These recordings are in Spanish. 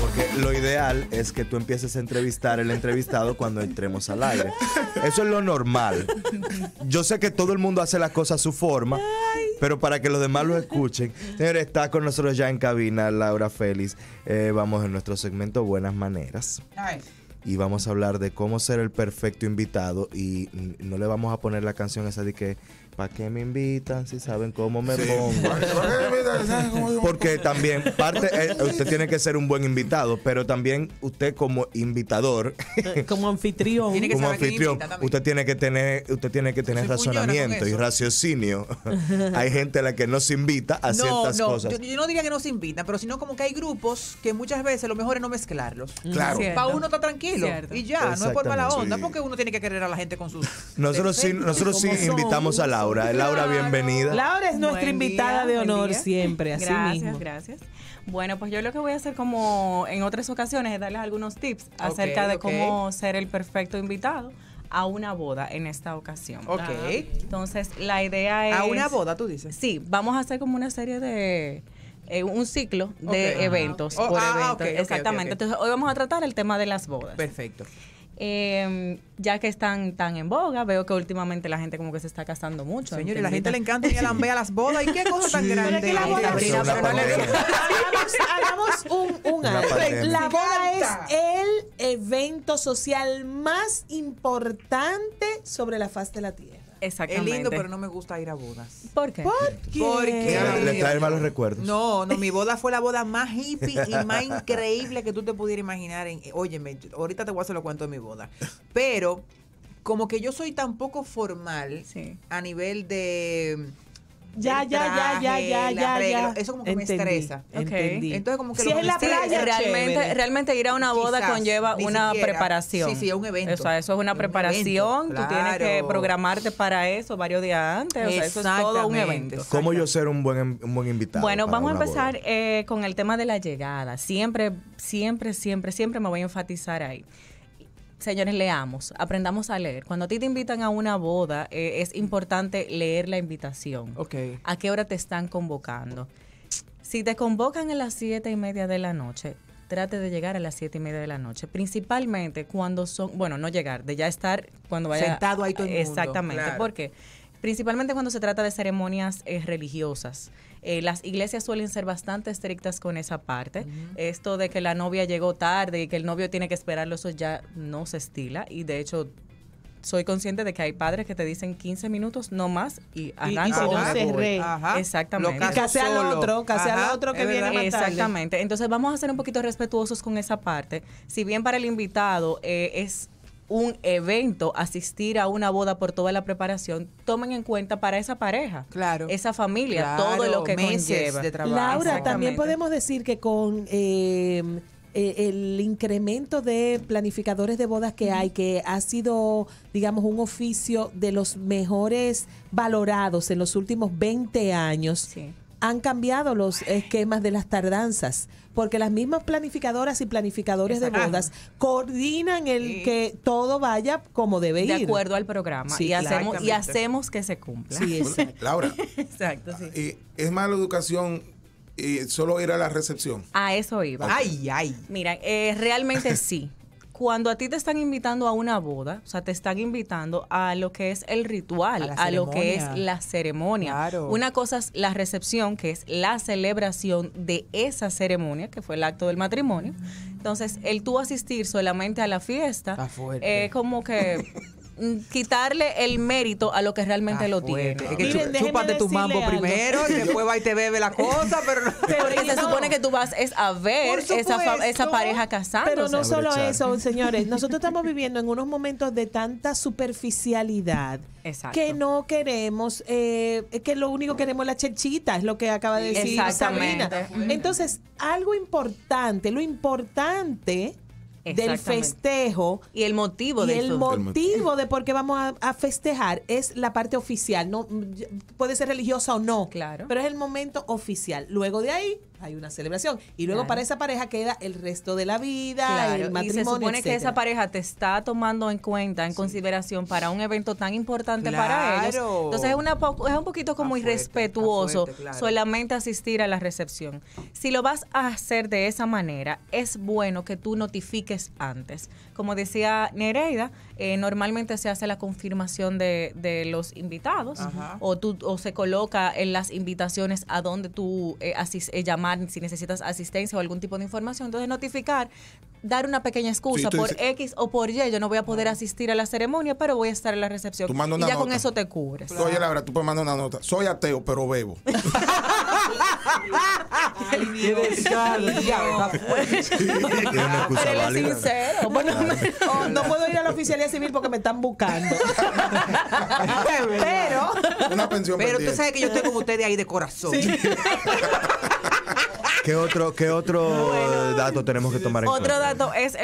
Porque lo ideal es que tú empieces a entrevistar el entrevistado cuando entremos al aire. Eso es lo normal. Yo sé que todo el mundo hace las cosas a su forma. Pero para que los demás lo escuchen, señores, está con nosotros ya en cabina Laura Félix. Eh, vamos en nuestro segmento Buenas Maneras. Y vamos a hablar de cómo ser el perfecto invitado. Y no le vamos a poner la canción esa de que ¿para qué me invitan si saben cómo me pongo? Porque también parte, eh, usted tiene que ser un buen invitado, pero también usted como invitador, eh, como anfitrión, tiene que como anfitrión, usted tiene que tener, usted tiene que tener razonamiento y raciocinio. hay gente a la que no se invita a ciertas cosas. Yo, no diría que no se invita pero sino como que hay grupos que muchas veces lo mejor es no mezclarlos. Mm, claro. Para uno está tranquilo y ya, no es por mala onda, porque uno tiene que querer a la gente con sus Nosotros sí, nosotros invitamos al Laura Laura. Laura, bienvenida. Laura es nuestra invitada de honor siempre, así gracias, mismo. Gracias, Bueno, pues yo lo que voy a hacer como en otras ocasiones es darles algunos tips acerca de cómo ser el perfecto invitado a una boda en esta ocasión. Ok. Ah, entonces, la idea es... A una boda, tú dices. Sí, vamos a hacer como una serie de... Eh, un ciclo de eventos. Ah, por ah, eventos. Exactamente. Entonces, hoy vamos a tratar el tema de las bodas. Perfecto. Eh, ya que están tan en boga, veo que últimamente la gente como que se está casando mucho. Señores, la gente le encanta y a las bodas. ¿Y qué cosa tan grande? la boda, hagamos, un, un La boda es el evento social más importante sobre la faz de la Tierra. Exactamente. Es lindo, pero no me gusta ir a bodas. ¿Por qué? Porque le trae malos recuerdos. No, no, mi boda fue la boda más hippie y más increíble que tú te pudieras imaginar. En, óyeme, ahorita te voy a hacer lo cuento de mi boda. Pero como que yo soy tan poco formal a nivel de ya, ya, ya, ya, ya, ya, ya, Eso como que me estresa. Entonces como que es la realmente, realmente ir a una boda conlleva una preparación. Sí, sí, es un evento. O sea, eso es una preparación. Tú tienes que programarte para eso varios días antes. O sea, eso es todo un evento. ¿Cómo yo ser un buen, em, buen invitado? Bueno, vamos a empezar eh, con el tema de la llegada. Siempre, siempre, siempre, siempre me voy a enfatizar ahí señores, leamos, aprendamos a leer. Cuando a ti te invitan a una boda, eh, es importante leer la invitación. Okay. ¿A qué hora te están convocando? Si te convocan a las siete y media de la noche, trate de llegar a las siete y media de la noche. Principalmente cuando son, bueno, no llegar, de ya estar cuando vaya. Sentado ahí todo el mundo. Exactamente. Porque principalmente cuando se trata de ceremonias eh, religiosas eh, las iglesias suelen ser bastante estrictas con esa parte. Esto de que la novia llegó tarde y que el novio tiene que esperarlo, eso ya no se estila y de hecho soy consciente de que hay padres que te dicen 15 minutos no más y arranca. Y, Exactamente. y que al otro, que al otro que viene Exactamente. Entonces vamos a ser un poquito respetuosos con esa parte. Si bien para el invitado eh, es un evento, asistir a una boda por toda la preparación, tomen en cuenta para esa pareja, claro, esa familia, todo lo que conlleva. Laura, también podemos decir que con eh, eh, el incremento de planificadores de bodas que hay, que ha sido, digamos, un oficio de los mejores valorados en los últimos 20 años han cambiado los esquemas de las tardanzas, porque las mismas planificadoras y planificadores de bodas coordinan el que todo vaya como debe ir. De acuerdo al programa. y, hacemos, que se cumpla. Laura. Eh, ¿Es mala educación y eh, solo era la recepción? A eso iba. Ay, ay. Mira, eh, realmente sí cuando a ti te están invitando a una boda, o sea, te están invitando a lo que es el ritual, a, lo que es la ceremonia. Una cosa es la recepción, que es la celebración de esa ceremonia, que fue el acto del matrimonio. Entonces, el tú asistir solamente a la fiesta, es como que quitarle el mérito a lo que realmente lo tiene. Es que chúpate tu mambo primero y después va y te bebe la cosa, pero, no. Porque se supone que tú vas es a ver esa, esa pareja casándose. Pero no solo eso, señores. Nosotros estamos viviendo en unos momentos de tanta superficialidad que no queremos, eh, que lo único que queremos es la chechita, es lo que acaba de decir Sabrina. Entonces, algo importante, lo importante del festejo. Y el motivo y el motivo de por qué vamos a, a, festejar es la parte oficial. No, puede ser religiosa o no. Claro. Pero es el momento oficial. Luego de ahí hay una celebración. Y luego para esa pareja queda el resto de la vida, el matrimonio. se supone que esa pareja te está tomando en cuenta, en consideración para un evento tan importante para ellos. Entonces es, una, es un poquito como irrespetuoso solamente asistir a la recepción. Si lo vas a hacer de esa manera, es bueno que tú notifiques antes. Como decía Nereida, eh, normalmente se hace la confirmación de, los invitados o, tú, se coloca en las invitaciones a donde tú eh, eh si necesitas asistencia o algún tipo de información. Entonces, notificar, dar una pequeña excusa por X o por Y. Yo no voy a poder ah. asistir a la ceremonia, pero voy a estar en la recepción. y ya con eso te cubres. soy Oye, Laura, tú puedes mandar una nota. Soy ateo, pero bebo. Pero él es sincero. no puedo ir a la oficialía civil porque me están buscando. pero. Una pensión pero tú sabes que yo estoy con ustedes ahí de corazón. ¿Qué otro, qué otro dato tenemos que tomar en cuenta? Otro dato es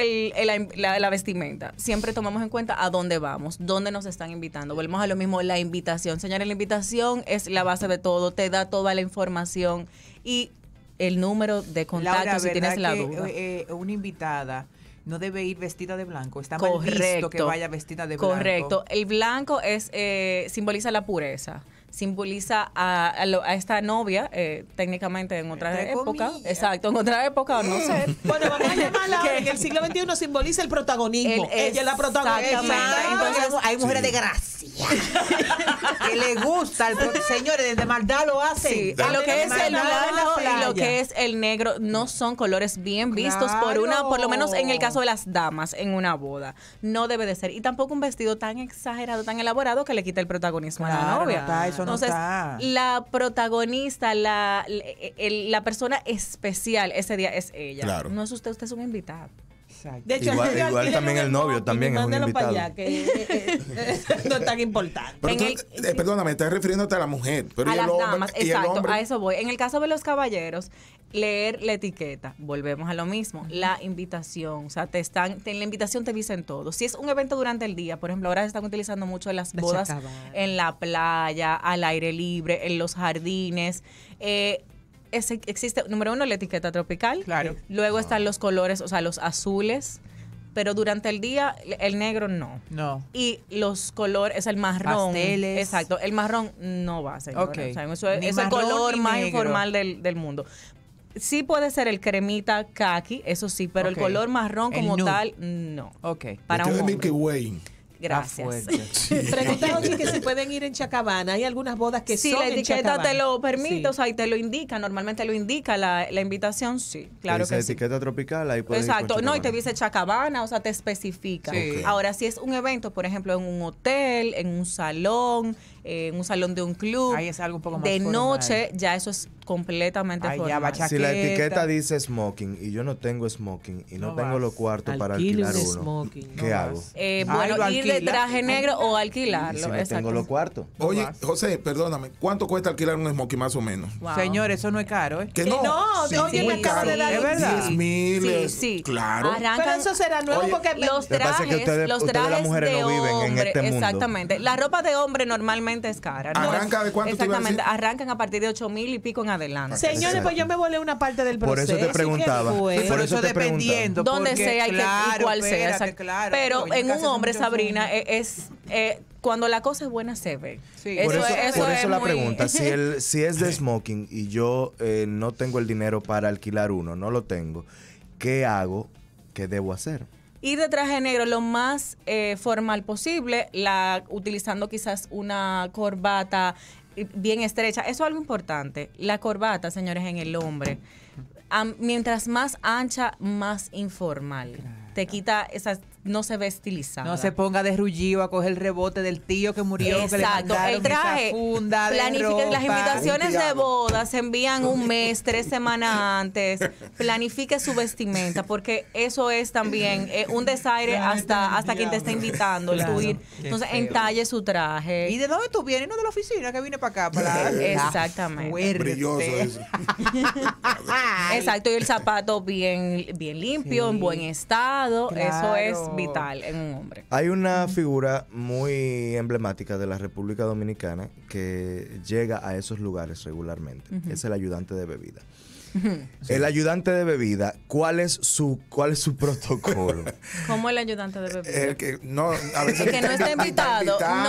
la, vestimenta. Siempre tomamos en cuenta a dónde vamos, dónde nos están invitando. Volvemos a lo mismo, la invitación. Señores, la invitación es la base de todo, te da toda la información y el número de contacto si tienes la duda. Eh, una invitada no debe ir vestida de blanco. Está correcto, mal que vaya vestida de blanco. Correcto. El blanco es eh, simboliza la pureza simboliza a, esta novia, eh, técnicamente en otra época. Exacto, en otra época, o no sé. bueno, vamos a llamarla el siglo XXI simboliza el protagonismo. Ella es la protagonista. hay mujeres de gracia que le gusta, el, señores, desde maldad lo hace lo que es el blanco y lo que es el negro no son colores bien vistos por una, por lo menos en el caso de las damas en una boda. No debe de ser. Y tampoco un vestido tan exagerado, tan elaborado que le quite el protagonismo a la novia. Entonces, la protagonista, la, el, la, persona especial ese día es ella. Claro. No es usted, usted es un invitado. Exacto. De hecho, igual, también el novio también es un invitado. Para allá, que, eh, no es tan importante. Pero tú, eh, perdóname, estás refiriéndote a la mujer. Pero a las exacto, a eso voy. En el caso de los caballeros, leer la etiqueta. Volvemos a lo mismo, la invitación, o sea, te están en la invitación te dicen todo. Si es un evento durante el día, por ejemplo, ahora se están utilizando mucho las bodas en la playa, al aire libre, en los jardines, eh, existe, número uno, la etiqueta tropical. Claro. Luego ah. están los colores, o sea, los azules pero durante el día el negro no. No. Y los colores, el marrón. Exacto, el marrón no va, a Okay. es, el color más informal del, del, mundo sí puede ser el cremita kaki, eso sí, pero el color marrón como tal, no. Ok. Para un Gracias. Sí. si que si pueden ir en Chacabana. Hay algunas bodas que sí, la etiqueta te lo permite, o sea, ahí te lo indica. Normalmente lo indica la, invitación, sí. Claro dice que etiqueta tropical, ahí puedes Exacto. no, y te dice Chacabana, o sea, te especifica. Ahora, si es un evento, por ejemplo, en un hotel, en un salón, en un salón de un club. es algo poco De noche ya eso es completamente Ay, formal. Si la etiqueta dice smoking y yo no tengo smoking y no, tengo los cuartos para alquilar uno, ¿qué hago? Eh, bueno, ir de traje negro o alquilarlo. tengo los cuartos. Oye, José, perdóname, ¿cuánto cuesta alquilar un smoking más o menos? Señor, eso no es caro, ¿eh? Que eh, no. no, sí, oye, de es verdad. 10 mil. Sí, sí. Claro. Pero eso será nuevo porque los trajes, los trajes de este hombre, exactamente. La ropa de hombre normalmente es cara. No arrancan a partir de 8 mil y pico en adelante. Ah, Señores, pues yo me volé una parte del proceso. Por eso te preguntaba. Por eso, dependiendo. Donde sea y, que, cuál sea. Pero en un hombre, Sabrina, e- es... Eh, cuando la cosa es buena se ve. por eso, es la pregunta, si, si es de smoking y yo eh, no tengo el dinero para alquilar uno, no lo tengo, ¿qué hago? ¿Qué debo hacer? ir de traje negro lo más eh, formal posible, la, utilizando quizás una corbata eh, bien estrecha. Eso es algo importante. La corbata, señores, en el hombre. mientras más ancha, más informal. Te quita esas no se vestiliza No se ponga de rullido a coger el rebote del tío que murió, Exacto. el traje, Las invitaciones de boda se envían un mes, tres semanas antes. Planifique su vestimenta, porque eso es también eh, un desaire hasta, hasta quien te está invitando. a Tú Entonces, entalle su traje. ¿Y de dónde tú vienes? No de la oficina, que vine para acá. Para Exactamente. Brilloso eso. Exacto, y el zapato bien, bien limpio, en buen estado. Eso es vital en un hombre. Hay una figura muy emblemática de la República Dominicana que llega a esos lugares regularmente. Es el ayudante de bebida. El ayudante de bebida, ¿cuál es su, cuál es su protocolo? ¿Cómo el ayudante de bebida? El que no, que no está invitado. No,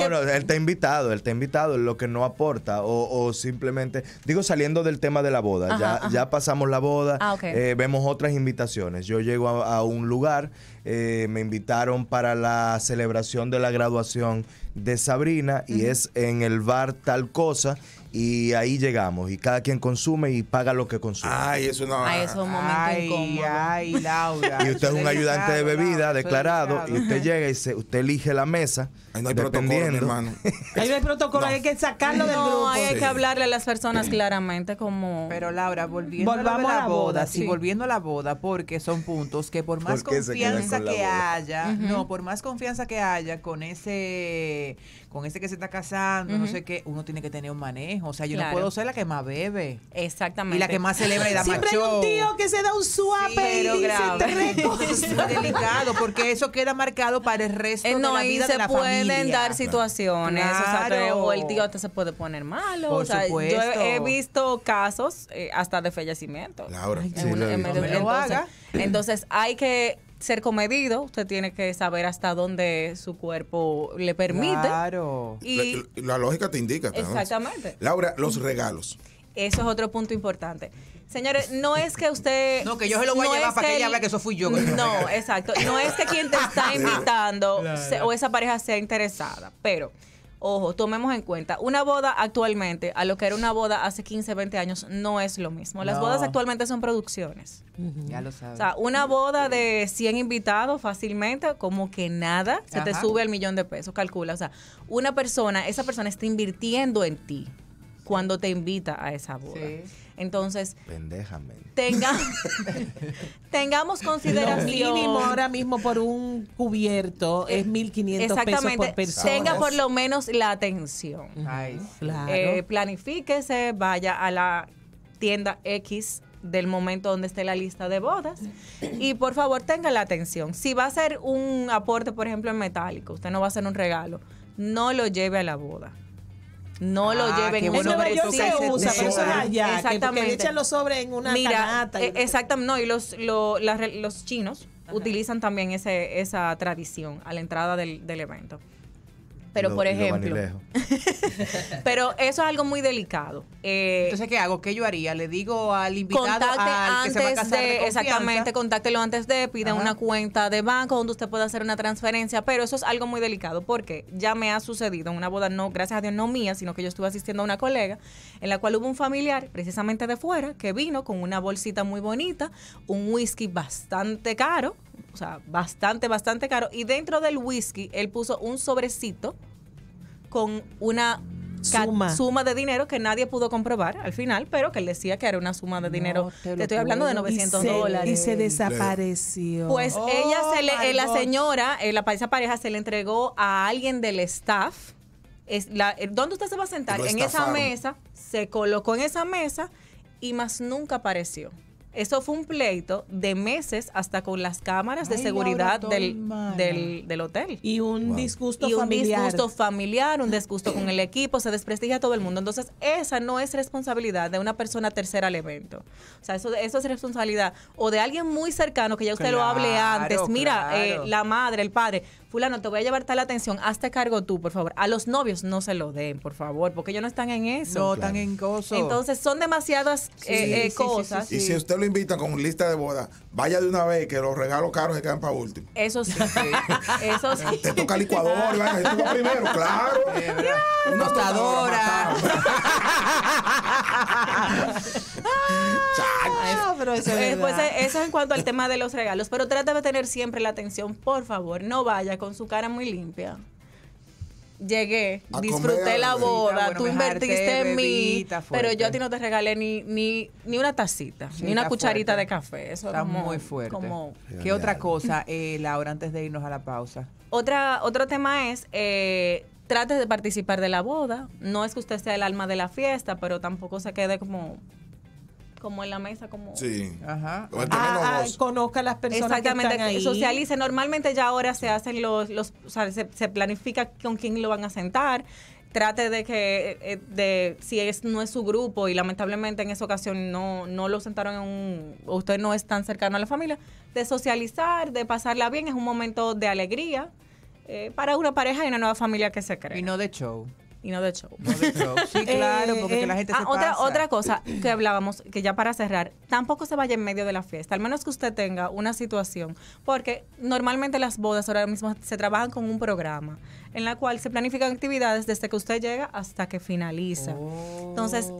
no, no, él está invitado, él está invitado, lo que no aporta o, simplemente, digo saliendo del tema de la boda, ya, pasamos la boda, ah, eh, vemos otras invitaciones. Yo llego a un lugar eh, me invitaron para la celebración de la graduación de Sabrina y es en el bar tal cosa y ahí llegamos y cada quien consume y paga lo que consume. Ay, eso no. Ay, eso es un momento ay, Ay, Laura. Y usted es un ayudante de bebida declarado y usted llega y se, usted elige la mesa. Ahí no hay protocolo, hermano. Ahí no hay protocolo, hay que sacarlo del grupo. Hay que hablarle a las personas claramente como Pero Laura, volviendo a la, a la boda, sí. volviendo a la boda porque son puntos que por más confianza que haya, no, por más confianza que haya con ese con ese que se está casando, no sé qué, uno tiene que tener un manejo o sea, yo no puedo ser la que más bebe. Exactamente. Y la que más celebra y da más macho. hay un tío que se da un suave pero y grave. se te delicado, porque eso queda marcado para el resto eh, de la vida y se pueden dar situaciones. O, sea, o el tío hasta se puede poner malo. o sea, yo he, visto casos eh, hasta de fallecimiento. Laura, sí, entonces hay que ser comedido, usted tiene que saber hasta dónde su cuerpo le permite. Claro. Y la, lógica te indica. Exactamente. Laura, los regalos. Eso es otro punto importante. Señores, no es que usted. No, que yo se lo voy a llevar para que, ella hable que eso fui yo. No, exacto. No es que quien te está invitando o esa pareja sea interesada, pero Ojo, tomemos en cuenta, una boda actualmente a lo que era una boda hace 15, 20 años no es lo mismo. Las bodas actualmente son producciones. Ya lo sabes. O sea, una boda de 100 invitados fácilmente, como que nada, se te sube al millón de pesos, calcula. O sea, una persona, esa persona está invirtiendo en ti cuando te invita a esa boda. Sí. Entonces, tengamos consideración. mínimo ahora mismo por un cubierto es 1.500 eh, pesos por persona. Tenga por lo menos la atención. Ay, claro. Eh, planifíquese, vaya a la tienda X del momento donde esté la lista de bodas y por favor tenga la atención. Si va a ser un aporte, por ejemplo, en metálico, usted no va a hacer un regalo, no lo lleve a la boda. No lo ah, lleven en bueno, Nueva se usa, pero eso es allá. Exactamente. Que, echan los sobres en una Mira, e- Exactamente. No, y los, chinos utilizan también ese, esa tradición a la entrada del, del evento pero por ejemplo. pero eso es algo muy delicado. Eh, Entonces, ¿qué hago? ¿Qué yo haría? Le digo al invitado al antes que se va a casar de, exactamente, contáctelo antes de, pida una cuenta de banco donde usted pueda hacer una transferencia, pero eso es algo muy delicado porque ya me ha sucedido en una boda, no, gracias a Dios, no mía, sino que yo estuve asistiendo a una colega en la cual hubo un familiar, precisamente de fuera, que vino con una bolsita muy bonita, un whisky bastante caro o sea, bastante, bastante caro. Y dentro del whisky, él puso un sobrecito con una suma. suma de dinero que nadie pudo comprobar al final, pero que él decía que era una suma de dinero. le te, estoy hablando de 900 dólares. Y se desapareció. Pues ella se oh le, eh, la señora, eh, la, esa pareja se le entregó a alguien del staff. Es eh, ¿Dónde usted se va a sentar? En esa mesa, se colocó en esa mesa y más nunca apareció. Eso fue un pleito de meses hasta con las cámaras de seguridad del, del, hotel. Y un disgusto y familiar. un disgusto familiar, un disgusto con el equipo, se desprestigia a todo el mundo. Entonces, esa no es responsabilidad de una persona tercera al evento. O sea, eso, eso es responsabilidad o de alguien muy cercano que ya usted lo hable antes. Mira, eh, la madre, el padre fulano, te voy a llevar tal atención, hazte cargo tú, por favor. A los novios no se lo den, por favor, porque ellos no están en eso. No, están en cosas. Entonces son demasiadas eh, eh, cosas. y si usted lo invita con lista de boda, vaya de una vez que los regalos caros se quedan para último. Eso sí. eso sí. Te toca licuador, y Te toca primero, claro. Una tostadora. Eh, pues, eh, eso es en cuanto al tema de los regalos, pero trate de tener siempre la atención, por favor, no vaya con su cara muy limpia. Llegué, disfruté la boda, tú invertiste en mí, pero yo a ti no te regalé ni, ni, una tacita, ni una cucharita de café. Eso está muy fuerte. ¿Qué otra cosa, eh, Laura, antes de irnos a la pausa? Otra, otro tema es... Eh, trate de participar de la boda. No es que usted sea el alma de la fiesta, pero tampoco se quede como como en la mesa, como... Sí. Ajá. Ah, ah conozca a las personas que están ahí. socialice. Normalmente ya ahora se hacen los... los o sea, se, planifica con quién lo van a sentar trate de que eh, eh, de si es no es su grupo y lamentablemente en esa ocasión no no lo sentaron en un usted no es tan cercano a la familia de socializar de pasarla bien es un momento de alegría eh, para una pareja y una nueva familia que se crea y no de show y no de show. Sí, claro, porque eh, la gente ah, se otra, otra cosa que hablábamos, que ya para cerrar, tampoco se vaya en medio de la fiesta, al menos que usted tenga una situación, porque normalmente las bodas ahora mismo se trabajan con un programa en la cual se planifican actividades desde que usted llega hasta que finaliza. Oh. Entonces,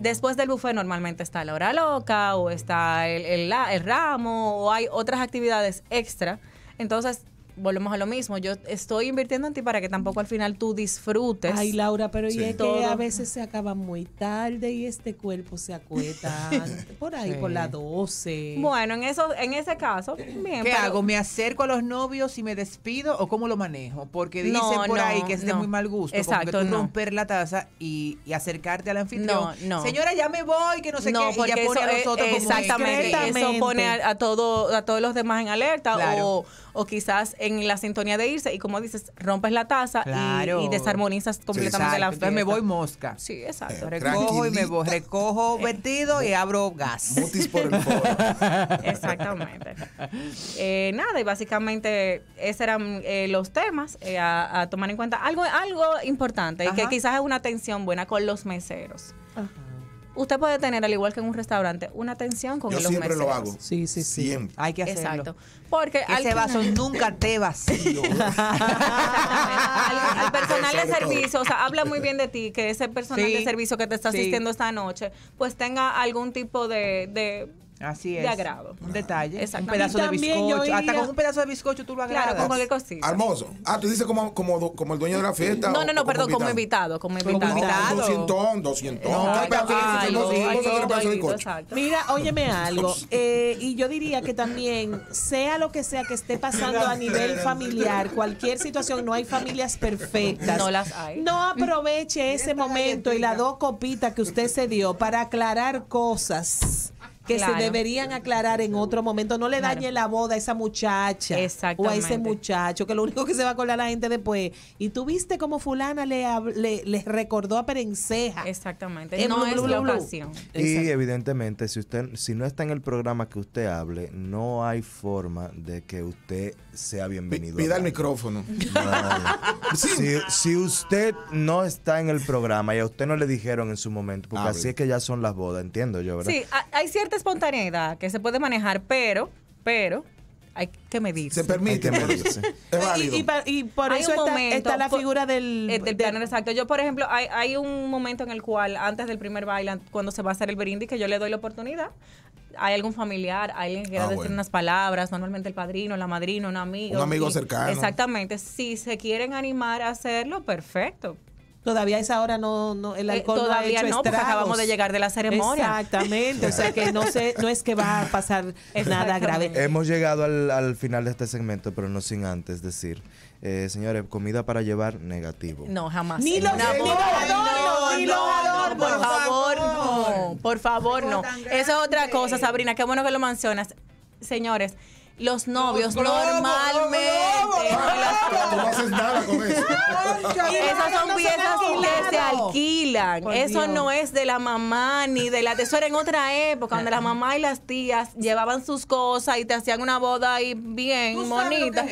después del buffet normalmente está la hora loca o está el ramo o hay otras actividades extra. Entonces, volvemos a lo mismo. Yo estoy invirtiendo en ti para que tampoco al final tú disfrutes. Ay, Laura, pero y es que a veces se acaba muy tarde y este cuerpo se acueta por ahí, por la 12. Bueno, en eso en ese caso, bien. ¿Qué hago? ¿Me acerco a los novios y me despido o cómo lo manejo? Porque dicen por ahí que es de muy mal gusto. Exacto. romper la taza y, acercarte al anfitrión. No, Señora, ya me voy, que no sé qué. y ya pone a nosotros Exactamente. eso pone a, todo, a todos los demás en alerta o, o quizás en la sintonía de irse y como dices, rompes la taza y, desarmonizas completamente la fiesta. me voy mosca. Sí, exacto. Eh, recojo y me voy, recojo eh, vestido y abro gas. Mutis por el foro. Exactamente. Eh, nada, y básicamente esos eran los temas a, tomar en cuenta. Algo, algo importante, que quizás es una tensión buena con los meseros usted puede tener, al igual que en un restaurante, una atención con Yo los siempre lo hago. Sí, sí, Siempre. Hay que hacerlo. Exacto. Porque ese vaso nunca te vacío. al, personal de servicio, o sea, habla muy bien de ti, que ese personal de servicio que te está asistiendo esta noche, pues tenga algún tipo de Así es. De agrado. Un Detalle. Exacto. Un pedazo de bizcocho. Hasta con un pedazo de bizcocho tú lo agradas. Claro, con cualquier cosita. Hermoso. Ah, tú dices como, el dueño de la fiesta. No, no, no, perdón, como invitado. Como invitado. Como invitado. 200, 200. Mira, óyeme algo. Eh, y yo diría que también, sea lo que sea que esté pasando a nivel familiar, cualquier situación, no hay familias perfectas. No las hay. No aproveche ese momento y las dos copitas que usted se dio para aclarar cosas que se deberían aclarar en otro momento. No le dañe la boda a esa muchacha o a ese muchacho, que lo único que se va a acordar la gente después. Y tú viste como fulana le, le, le recordó a Perenceja. Exactamente, no es la Y evidentemente, si usted si no está en el programa que usted hable, no hay forma de que usted sea bienvenido. Pida el micrófono. si, usted no está en el programa y a usted no le dijeron en su momento, porque ah, así es que ya son las bodas, entiendo yo, ¿verdad? Sí, hay ciertas espontaneidad que se puede manejar, pero, pero, hay que medir Se permite medirse. Eh, y, por eso está, la figura del... Eh, del, exacto. Yo, por ejemplo, hay, hay, un momento en el cual, antes del primer baile, cuando se va a hacer el brindis, que yo le doy la oportunidad. Hay algún familiar, alguien que quiera ah, decir unas palabras, normalmente el padrino, la madrina, un amigo. Un amigo cercano. Exactamente. Si se quieren animar a hacerlo, perfecto todavía a esa hora no, no el eh, alcohol todavía no, ha hecho no porque acabamos de llegar de la ceremonia. Exactamente, o sea que no sé, no es que va a pasar nada grave. Hemos llegado al, final de este segmento, pero no sin antes decir eh, señores, comida para llevar negativo. No, jamás. Ni los adornos, ni los por favor, no, por favor, no. Esa es otra cosa, Sabrina, qué bueno que lo mencionas. Señores, los novios normalmente. no haces nada con eso. Esas son piezas que se alquilan. eso no es de la mamá ni de la tesora. En otra época, donde la mamá y las tías llevaban sus cosas y te hacían una boda ahí bien bonita.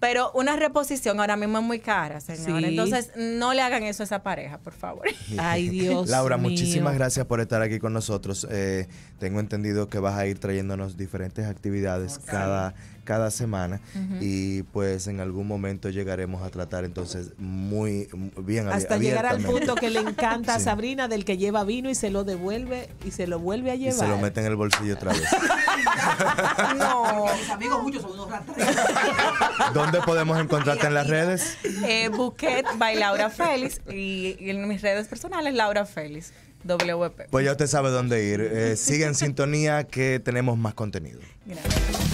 Pero una reposición ahora mismo es muy cara, señora. Entonces, no le hagan eso a esa pareja, por favor. Ay, Dios. Laura, muchísimas gracias por estar aquí con nosotros. Eh, tengo entendido que vas a ir trayéndonos diferentes actividades cada cada semana y pues en algún momento llegaremos a tratar entonces muy bien hasta llegar al punto que le encanta a Sabrina del que lleva vino y se lo devuelve y se lo vuelve a llevar se lo mete en el bolsillo otra vez no amigos muchos son unos ¿dónde podemos encontrarte en las redes? Eh, Buquet by Laura Félix y, en mis redes personales Laura Félix WP. Pues ya usted sabe dónde ir. Eh, sigue en sintonía que tenemos más contenido. Gracias.